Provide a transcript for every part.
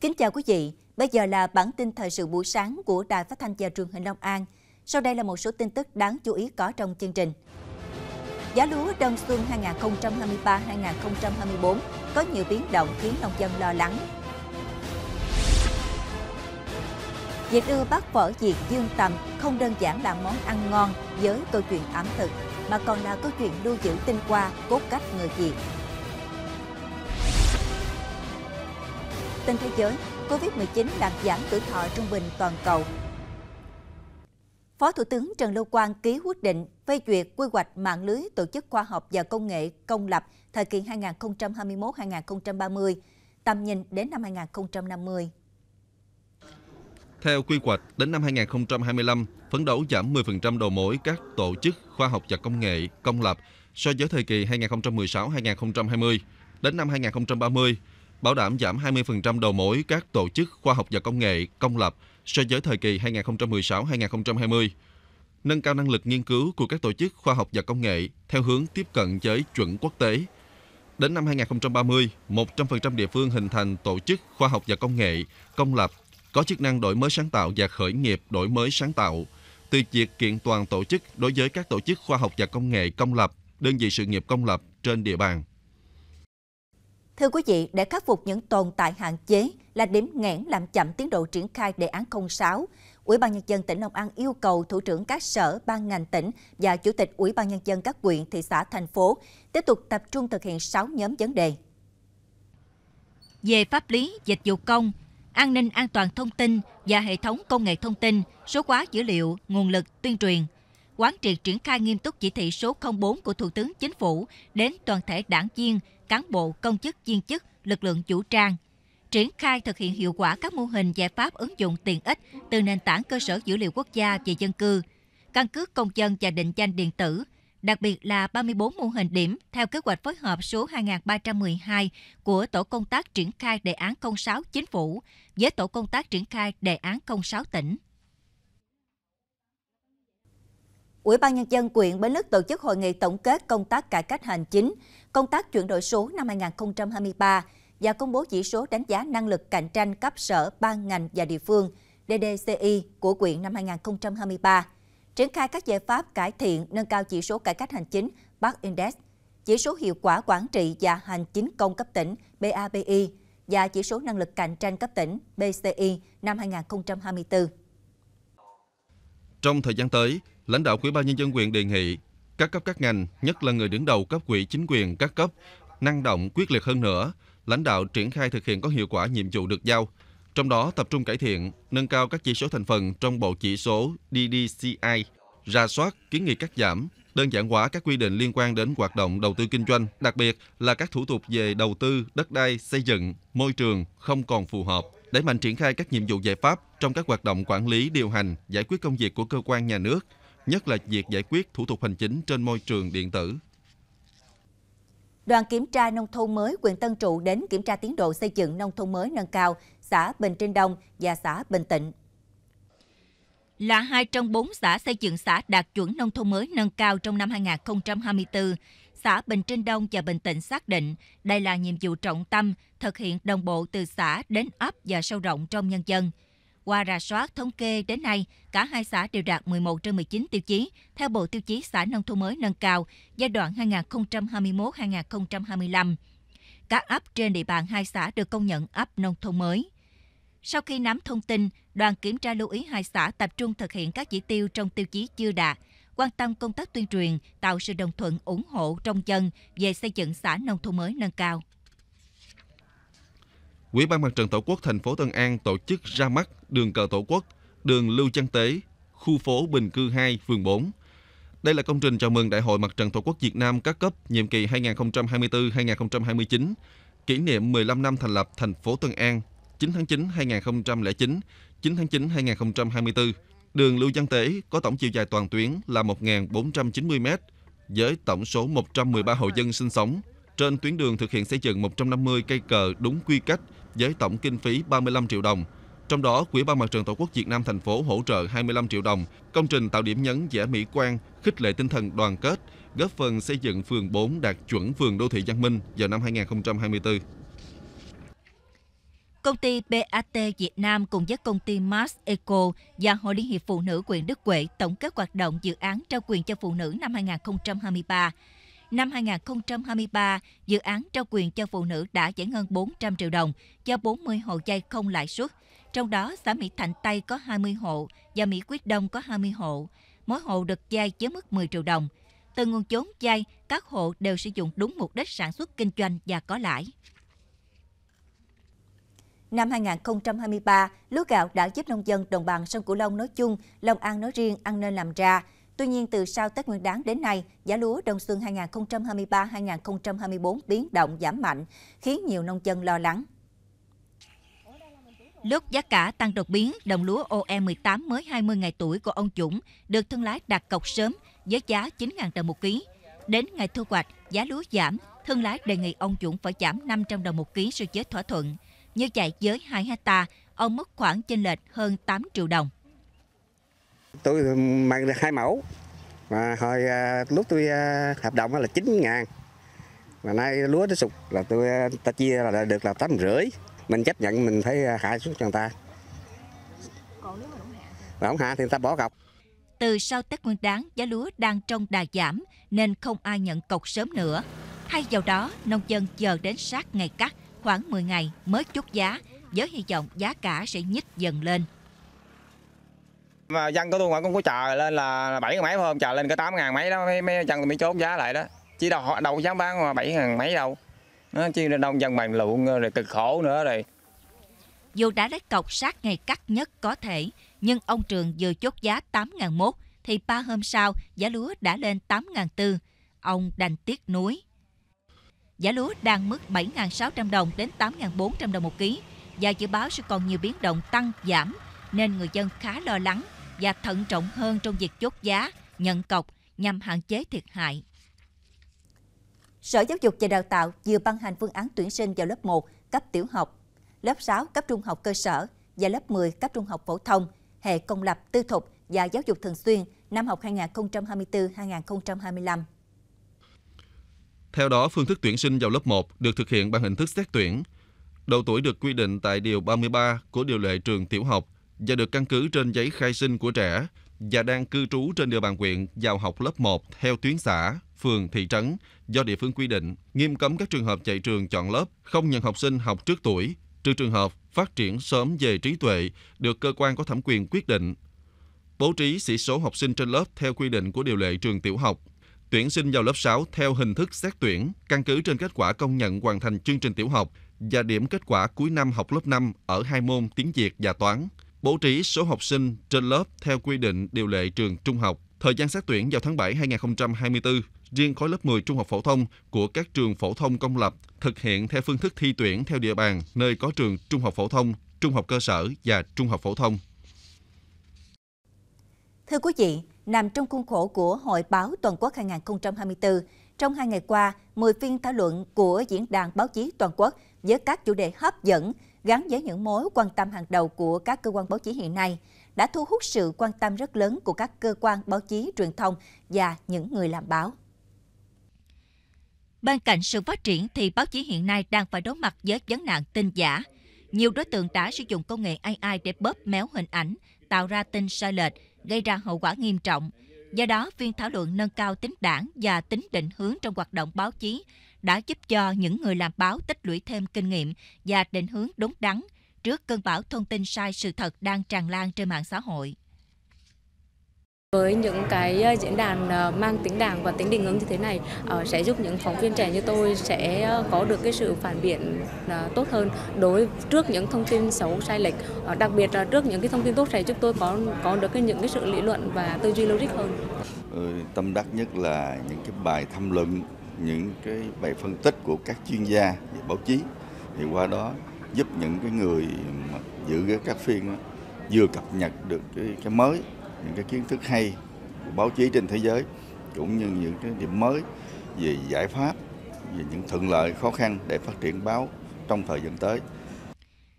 Kính chào quý vị, bây giờ là bản tin thời sự buổi sáng của Đài Phát thanh và Truyền hình Long An. Sau đây là một số tin tức đáng chú ý có trong chương trình. Giá lúa đông xuân 2023-2024 có nhiều biến động khiến nông dân lo lắng. Việc đưa bác phở diệt dương tầm không đơn giản là món ăn ngon với câu chuyện ẩm thực, mà còn là câu chuyện lưu giữ tinh hoa, cốt cách người Việt. tin thế giới, COVID-19 làm giảm tuổi thọ trung bình toàn cầu. Phó Thủ tướng Trần Lưu Quang ký quyết định phê duyệt quy hoạch mạng lưới tổ chức khoa học và công nghệ công lập thời kỳ 2021-2030, tầm nhìn đến năm 2050. Theo quy hoạch, đến năm 2025, phấn đấu giảm 10% đầu mối các tổ chức khoa học và công nghệ công lập so với thời kỳ 2016-2020. Đến năm 2030, bảo đảm giảm 20% đầu mối các tổ chức khoa học và công nghệ công lập so với thời kỳ 2016-2020, nâng cao năng lực nghiên cứu của các tổ chức khoa học và công nghệ theo hướng tiếp cận với chuẩn quốc tế. Đến năm 2030, 100% địa phương hình thành tổ chức khoa học và công nghệ công lập có chức năng đổi mới sáng tạo và khởi nghiệp đổi mới sáng tạo. Từ việc kiện toàn tổ chức đối với các tổ chức khoa học và công nghệ công lập, đơn vị sự nghiệp công lập trên địa bàn. Thưa quý vị, để khắc phục những tồn tại hạn chế là điểm nghẽn làm chậm tiến độ triển khai đề án 06, Ủy ban nhân dân tỉnh Long An yêu cầu thủ trưởng các sở, ban ngành tỉnh và chủ tịch Ủy ban nhân dân các huyện, thị xã, thành phố tiếp tục tập trung thực hiện 6 nhóm vấn đề. Về pháp lý, dịch vụ công, an ninh an toàn thông tin và hệ thống công nghệ thông tin, số hóa dữ liệu, nguồn lực tuyên truyền – quán triệt triển khai nghiêm túc chỉ thị số 04 của Thủ tướng Chính phủ đến toàn thể đảng viên, cán bộ, công chức, viên chức, lực lượng chủ trang, triển khai thực hiện hiệu quả các mô hình giải pháp ứng dụng tiện ích từ nền tảng cơ sở dữ liệu quốc gia về dân cư, căn cước công dân và định danh điện tử, đặc biệt là 34 mô hình điểm theo kế hoạch phối hợp số 2312 của Tổ công tác triển khai đề án 06 Chính phủ với Tổ công tác triển khai đề án 06 tỉnh. Ủy ban Nhân dân quyện Bến Lức tổ chức hội nghị tổng kết công tác cải cách hành chính, công tác chuyển đổi số năm 2023 và công bố chỉ số đánh giá năng lực cạnh tranh cấp sở, ban ngành và địa phương DDCI của quyện năm 2023, triển khai các giải pháp cải thiện nâng cao chỉ số cải cách hành chính Bắc Index, chỉ số hiệu quả quản trị và hành chính công cấp tỉnh BABI và chỉ số năng lực cạnh tranh cấp tỉnh BCI năm 2024. Trong thời gian tới, lãnh đạo Ủy ban nhân dân quyền đề nghị các cấp các ngành, nhất là người đứng đầu cấp quỹ chính quyền các cấp, năng động quyết liệt hơn nữa, lãnh đạo triển khai thực hiện có hiệu quả nhiệm vụ được giao, trong đó tập trung cải thiện, nâng cao các chỉ số thành phần trong bộ chỉ số DDCI, ra soát, kiến nghị cắt giảm, đơn giản hóa các quy định liên quan đến hoạt động đầu tư kinh doanh, đặc biệt là các thủ tục về đầu tư, đất đai, xây dựng, môi trường không còn phù hợp đẩy mạnh triển khai các nhiệm vụ giải pháp trong các hoạt động quản lý, điều hành, giải quyết công việc của cơ quan nhà nước, nhất là việc giải quyết thủ tục hành chính trên môi trường điện tử. Đoàn kiểm tra nông thôn mới huyện Tân Trụ đến kiểm tra tiến độ xây dựng nông thôn mới nâng cao xã Bình Trinh Đông và xã Bình Tịnh. Là hai trong bốn xã xây dựng xã đạt chuẩn nông thôn mới nâng cao trong năm 2024, xã Bình Trinh Đông và Bình Tịnh xác định đây là nhiệm vụ trọng tâm thực hiện đồng bộ từ xã đến ấp và sâu rộng trong nhân dân. Qua rà soát thống kê đến nay, cả hai xã đều đạt 11 trên 19 tiêu chí theo Bộ Tiêu chí Xã Nông thôn mới nâng cao giai đoạn 2021-2025. Các ấp trên địa bàn hai xã được công nhận ấp nông thôn mới. Sau khi nắm thông tin, đoàn kiểm tra lưu ý hai xã tập trung thực hiện các chỉ tiêu trong tiêu chí chưa đạt – quan tâm công tác tuyên truyền, tạo sự đồng thuận ủng hộ trong dân về xây dựng xã nông thôn mới nâng cao. Ủy ban mặt trận Tổ quốc thành phố Tân An tổ chức ra mắt đường cờ Tổ quốc, đường Lưu Chân Tế, khu phố Bình Cư 2, phường 4. Đây là công trình chào mừng Đại hội Mặt trận Tổ quốc Việt Nam các cấp nhiệm kỳ 2024-2029, kỷ niệm 15 năm thành lập thành phố Tân An, 9 tháng 9 2009, 9 tháng 9 2024. Đường Lưu Văn Tế có tổng chiều dài toàn tuyến là 1.490 m với tổng số 113 hộ dân sinh sống. Trên tuyến đường thực hiện xây dựng 150 cây cờ đúng quy cách với tổng kinh phí 35 triệu đồng. Trong đó, Quỹ ban Mặt trận Tổ quốc Việt Nam thành phố hỗ trợ 25 triệu đồng. Công trình tạo điểm nhấn vẻ mỹ quan, khích lệ tinh thần đoàn kết, góp phần xây dựng phường 4 đạt chuẩn phường đô thị văn minh vào năm 2024. Công ty BAT Việt Nam cùng với công ty Mars Eco và Hội Liên hiệp Phụ nữ quyền Đức Huệ tổng kết hoạt động dự án trao quyền cho phụ nữ năm 2023. Năm 2023, dự án trao quyền cho phụ nữ đã giải ngân 400 triệu đồng cho 40 hộ vay không lãi suất. Trong đó, xã Mỹ Thạnh Tây có 20 hộ và Mỹ Quyết Đông có 20 hộ. Mỗi hộ được vay với mức 10 triệu đồng. Từ nguồn vốn vay, các hộ đều sử dụng đúng mục đích sản xuất kinh doanh và có lãi. Năm 2023, lúa gạo đã giúp nông dân đồng bằng sông Cửu Long nói chung, Long An nói riêng ăn nên làm ra. Tuy nhiên, từ sau Tết Nguyên đán đến nay, giá lúa đông xuân 2023-2024 biến động giảm mạnh, khiến nhiều nông dân lo lắng. Lúc giá cả tăng đột biến, đồng lúa OE18 mới 20 ngày tuổi của ông Dũng được thương lái đặt cọc sớm với giá 9.000 đồng một ký. Đến ngày thu hoạch, giá lúa giảm, thương lái đề nghị ông Dũng phải giảm 500 đồng một ký so với thỏa thuận như chạy giới 2 hecta, ông mất khoảng chênh lệch hơn 8 triệu đồng. Tôi ờ, mang được hai mẫu, mà hồi ờ, lúc tôi ờ, hợp đồng là 9 ngàn, mà nay lúa nó sụp là tôi ta chia là được là tám rưỡi. Mình chấp nhận mình phải hạ xuống cho người ta. Còn không hạ? không hạ thì người ta bỏ cọc. Từ sau Tết Nguyên đáng, giá lúa đang trong đà giảm nên không ai nhận cọc sớm nữa. Thay vào đó, nông dân chờ đến sát ngày cắt khoảng 10 ngày mới chốt giá với hy vọng giá cả sẽ nhích dần lên. Mà dân của tôi cũng có chờ lên là 7 mấy không? chờ lên cái 8 ngàn mấy đó mấy, mấy dân mới chốt giá lại đó. Chỉ họ đầu dám bán mà 7 ngàn mấy đâu. Nó chi chỉ đông dân bàn luận rồi cực khổ nữa rồi. Dù đã lấy cọc sát ngày cắt nhất có thể, nhưng ông Trường vừa chốt giá 8.001 thì ba hôm sau giá lúa đã lên 8 tư. Ông đành tiếc nuối. Giá lúa đang mức 7.600 đồng đến 8.400 đồng một ký và dự báo sẽ còn nhiều biến động tăng giảm nên người dân khá lo lắng và thận trọng hơn trong việc chốt giá, nhận cọc nhằm hạn chế thiệt hại. Sở Giáo dục và Đào tạo vừa ban hành phương án tuyển sinh vào lớp 1 cấp tiểu học, lớp 6 cấp trung học cơ sở và lớp 10 cấp trung học phổ thông, hệ công lập tư thục và giáo dục thường xuyên năm học 2024-2025. Theo đó, phương thức tuyển sinh vào lớp 1 được thực hiện bằng hình thức xét tuyển. Độ tuổi được quy định tại Điều 33 của Điều lệ trường tiểu học và được căn cứ trên giấy khai sinh của trẻ và đang cư trú trên địa bàn quyện vào học lớp 1 theo tuyến xã, phường, thị trấn do địa phương quy định, nghiêm cấm các trường hợp chạy trường chọn lớp, không nhận học sinh học trước tuổi, trừ trường hợp phát triển sớm về trí tuệ được cơ quan có thẩm quyền quyết định. Bố trí sĩ số học sinh trên lớp theo quy định của điều lệ trường tiểu học tuyển sinh vào lớp 6 theo hình thức xét tuyển, căn cứ trên kết quả công nhận hoàn thành chương trình tiểu học và điểm kết quả cuối năm học lớp 5 ở hai môn tiếng Việt và toán. Bố trí số học sinh trên lớp theo quy định điều lệ trường trung học. Thời gian xét tuyển vào tháng 7 2024, riêng khối lớp 10 trung học phổ thông của các trường phổ thông công lập thực hiện theo phương thức thi tuyển theo địa bàn nơi có trường trung học phổ thông, trung học cơ sở và trung học phổ thông. Thưa quý vị, nằm trong khuôn khổ của Hội báo toàn quốc 2024. Trong hai ngày qua, 10 phiên thảo luận của Diễn đàn Báo chí toàn quốc với các chủ đề hấp dẫn gắn với những mối quan tâm hàng đầu của các cơ quan báo chí hiện nay đã thu hút sự quan tâm rất lớn của các cơ quan báo chí truyền thông và những người làm báo. Bên cạnh sự phát triển thì báo chí hiện nay đang phải đối mặt với vấn nạn tin giả. Nhiều đối tượng đã sử dụng công nghệ AI để bóp méo hình ảnh, tạo ra tin sai lệch gây ra hậu quả nghiêm trọng. Do đó, phiên thảo luận nâng cao tính đảng và tính định hướng trong hoạt động báo chí đã giúp cho những người làm báo tích lũy thêm kinh nghiệm và định hướng đúng đắn trước cơn bão thông tin sai sự thật đang tràn lan trên mạng xã hội. Với những cái ờ, diễn đàn ờ, mang tính đảng và tính định hướng như thế này ờ, sẽ giúp những phóng viên trẻ như tôi sẽ có được cái sự phản biện tốt hơn đối trước những thông tin xấu sai lệch, đặc biệt là trước những cái thông tin tốt này chúng tôi có có được cái những cái sự lý luận và tư duy logic hơn. Ừ, tâm đắc nhất là những cái bài tham luận, những cái bài phân tích của các chuyên gia về báo chí thì qua đó giúp những cái người mà giữ các phiên vừa cập nhật được cái, cái mới những cái kiến thức hay của báo chí trên thế giới cũng như những cái điểm mới về giải pháp về những thuận lợi khó khăn để phát triển báo trong thời gian tới.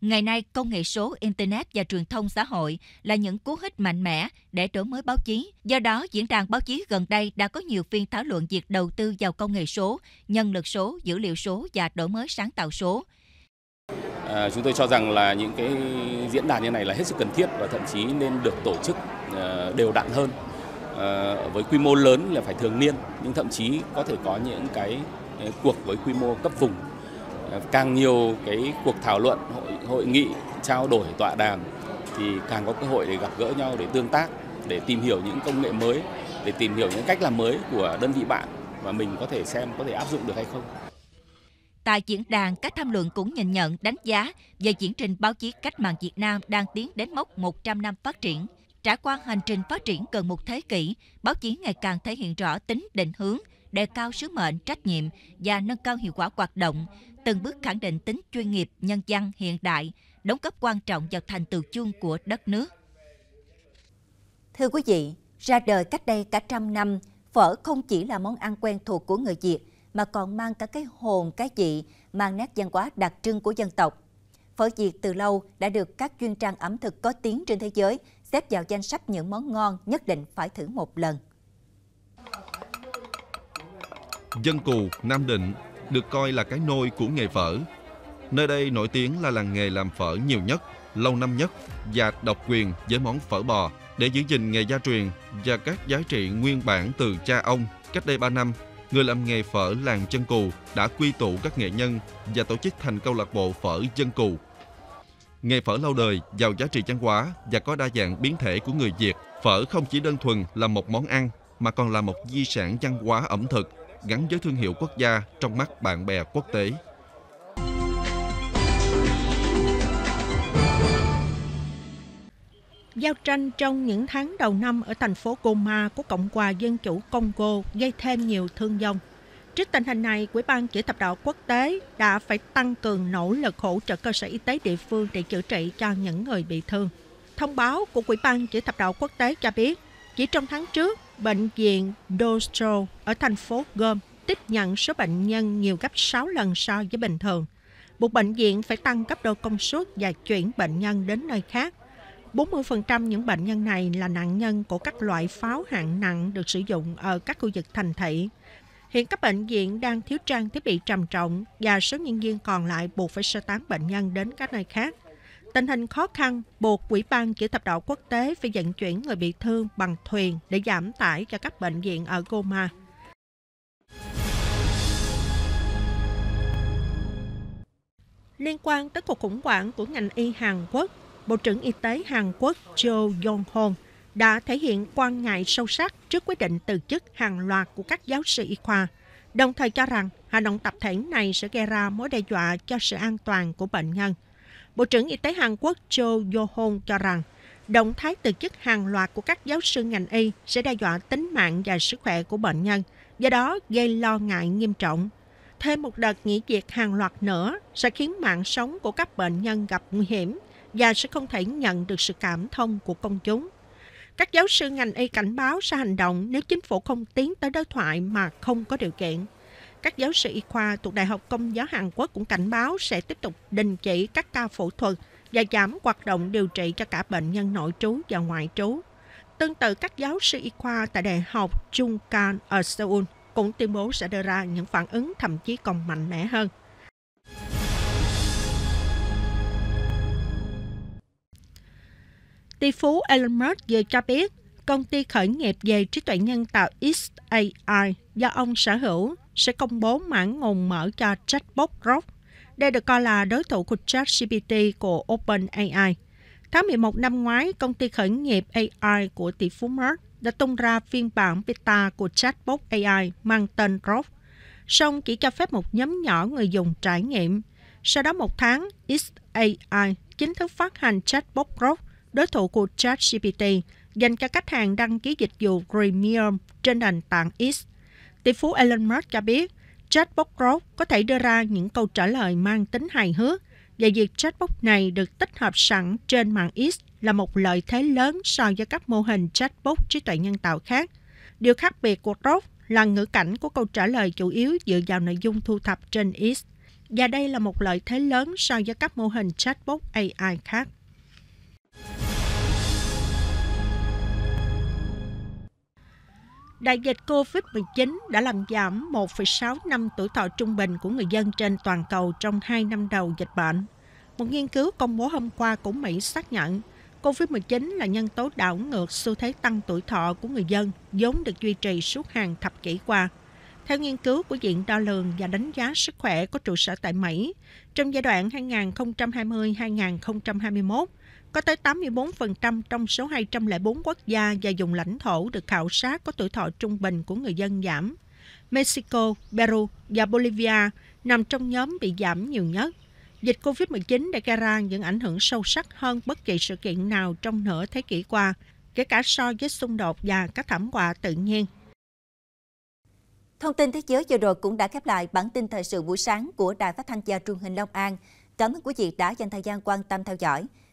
Ngày nay, công nghệ số, Internet và truyền thông xã hội là những cú hích mạnh mẽ để đổi mới báo chí. Do đó, diễn đàn báo chí gần đây đã có nhiều phiên thảo luận việc đầu tư vào công nghệ số, nhân lực số, dữ liệu số và đổi mới sáng tạo số. À, chúng tôi cho rằng là những cái diễn đàn như này là hết sức cần thiết và thậm chí nên được tổ chức à, đều đặn hơn à, với quy mô lớn là phải thường niên nhưng thậm chí có thể có những cái à, cuộc với quy mô cấp vùng à, càng nhiều cái cuộc thảo luận hội hội nghị trao đổi tọa đàm thì càng có cơ hội để gặp gỡ nhau để tương tác để tìm hiểu những công nghệ mới để tìm hiểu những cách làm mới của đơn vị bạn và mình có thể xem có thể áp dụng được hay không Tại diễn đàn, các tham luận cũng nhìn nhận, đánh giá về diễn trình báo chí cách mạng Việt Nam đang tiến đến mốc 100 năm phát triển. Trải qua hành trình phát triển gần một thế kỷ, báo chí ngày càng thể hiện rõ tính định hướng, đề cao sứ mệnh, trách nhiệm và nâng cao hiệu quả hoạt động, từng bước khẳng định tính chuyên nghiệp, nhân dân hiện đại, đóng góp quan trọng vào thành tựu chung của đất nước. Thưa quý vị, ra đời cách đây cả trăm năm, phở không chỉ là món ăn quen thuộc của người Việt – mà còn mang cả cái hồn, cái dị, mang nét văn hóa đặc trưng của dân tộc. Phở Việt từ lâu đã được các chuyên trang ẩm thực có tiếng trên thế giới xếp vào danh sách những món ngon nhất định phải thử một lần. Dân cù, Nam Định được coi là cái nôi của nghề phở. Nơi đây nổi tiếng là làng nghề làm phở nhiều nhất, lâu năm nhất và độc quyền với món phở bò để giữ gìn nghề gia truyền và các giá trị nguyên bản từ cha ông. Cách đây 3 năm, người làm nghề phở làng Chân Cù đã quy tụ các nghệ nhân và tổ chức thành câu lạc bộ phở Dân Cù. Nghề phở lâu đời, giàu giá trị văn hóa và có đa dạng biến thể của người Việt. Phở không chỉ đơn thuần là một món ăn mà còn là một di sản văn hóa ẩm thực gắn với thương hiệu quốc gia trong mắt bạn bè quốc tế. Giao tranh trong những tháng đầu năm ở thành phố Goma của Cộng hòa Dân chủ Congo gây thêm nhiều thương vong. Trước tình hình này, Quỹ ban Chữ thập đỏ quốc tế đã phải tăng cường nỗ lực hỗ trợ cơ sở y tế địa phương để chữa trị cho những người bị thương. Thông báo của Quỹ ban Chữ thập đỏ quốc tế cho biết, chỉ trong tháng trước, bệnh viện Dostro ở thành phố Gom tiếp nhận số bệnh nhân nhiều gấp 6 lần so với bình thường. Buộc bệnh viện phải tăng cấp độ công suất và chuyển bệnh nhân đến nơi khác 40% những bệnh nhân này là nạn nhân của các loại pháo hạng nặng được sử dụng ở các khu vực thành thị. Hiện các bệnh viện đang thiếu trang thiết bị trầm trọng và số nhân viên còn lại buộc phải sơ tán bệnh nhân đến các nơi khác. Tình hình khó khăn buộc quỹ ban Chữ thập đỏ quốc tế phải vận chuyển người bị thương bằng thuyền để giảm tải cho các bệnh viện ở Goma. Liên quan tới cuộc khủng hoảng của ngành y Hàn Quốc, Bộ trưởng Y tế Hàn Quốc Cho Yong-hong đã thể hiện quan ngại sâu sắc trước quyết định từ chức hàng loạt của các giáo sư y khoa, đồng thời cho rằng hành động tập thể này sẽ gây ra mối đe dọa cho sự an toàn của bệnh nhân. Bộ trưởng Y tế Hàn Quốc Cho Yo-hong cho rằng động thái từ chức hàng loạt của các giáo sư ngành y sẽ đe dọa tính mạng và sức khỏe của bệnh nhân, do đó gây lo ngại nghiêm trọng. Thêm một đợt nghỉ việc hàng loạt nữa sẽ khiến mạng sống của các bệnh nhân gặp nguy hiểm – và sẽ không thể nhận được sự cảm thông của công chúng. Các giáo sư ngành y cảnh báo sẽ hành động nếu chính phủ không tiến tới đối thoại mà không có điều kiện. Các giáo sư y khoa thuộc Đại học Công giáo Hàn Quốc cũng cảnh báo sẽ tiếp tục đình chỉ các ca phẫu thuật và giảm hoạt động điều trị cho cả bệnh nhân nội trú và ngoại trú. Tương tự các giáo sư y khoa tại Đại học Chung Kan ở Seoul cũng tuyên bố sẽ đưa ra những phản ứng thậm chí còn mạnh mẽ hơn. tỷ phú Elon Musk vừa cho biết công ty khởi nghiệp về trí tuệ nhân tạo XAI do ông sở hữu sẽ công bố mảng nguồn mở cho chatbot Grok. Đây được coi là đối thủ của ChatGPT của OpenAI. Tháng 11 năm ngoái, công ty khởi nghiệp AI của tỷ phú Musk đã tung ra phiên bản beta của chatbot AI mang tên Grok, song chỉ cho phép một nhóm nhỏ người dùng trải nghiệm. Sau đó một tháng, XAI chính thức phát hành chatbot Grok đối thủ của ChatGPT, dành cho khách hàng đăng ký dịch vụ Premium trên nền tảng X. Tỷ phú Elon Musk cho biết, chatbot Grok có thể đưa ra những câu trả lời mang tính hài hước và việc chatbot này được tích hợp sẵn trên mạng X là một lợi thế lớn so với các mô hình chatbot trí tuệ nhân tạo khác. Điều khác biệt của Grok là ngữ cảnh của câu trả lời chủ yếu dựa vào nội dung thu thập trên X, và đây là một lợi thế lớn so với các mô hình chatbot AI khác. đại dịch COVID-19 đã làm giảm 1,6 năm tuổi thọ trung bình của người dân trên toàn cầu trong 2 năm đầu dịch bệnh. Một nghiên cứu công bố hôm qua của Mỹ xác nhận COVID-19 là nhân tố đảo ngược xu thế tăng tuổi thọ của người dân, vốn được duy trì suốt hàng thập kỷ qua. Theo nghiên cứu của Viện Đo lường và Đánh giá Sức khỏe có trụ sở tại Mỹ, trong giai đoạn 2020-2021, có tới 84% trong số 204 quốc gia và vùng lãnh thổ được khảo sát có tuổi thọ trung bình của người dân giảm. Mexico, Peru và Bolivia nằm trong nhóm bị giảm nhiều nhất. Dịch COVID-19 đã gây ra những ảnh hưởng sâu sắc hơn bất kỳ sự kiện nào trong nửa thế kỷ qua, kể cả so với xung đột và các thảm họa tự nhiên. Thông tin thế giới vừa rồi cũng đã khép lại bản tin thời sự buổi sáng của Đài Phát thanh và Truyền hình Long An. Cảm ơn quý vị đã dành thời gian quan tâm theo dõi.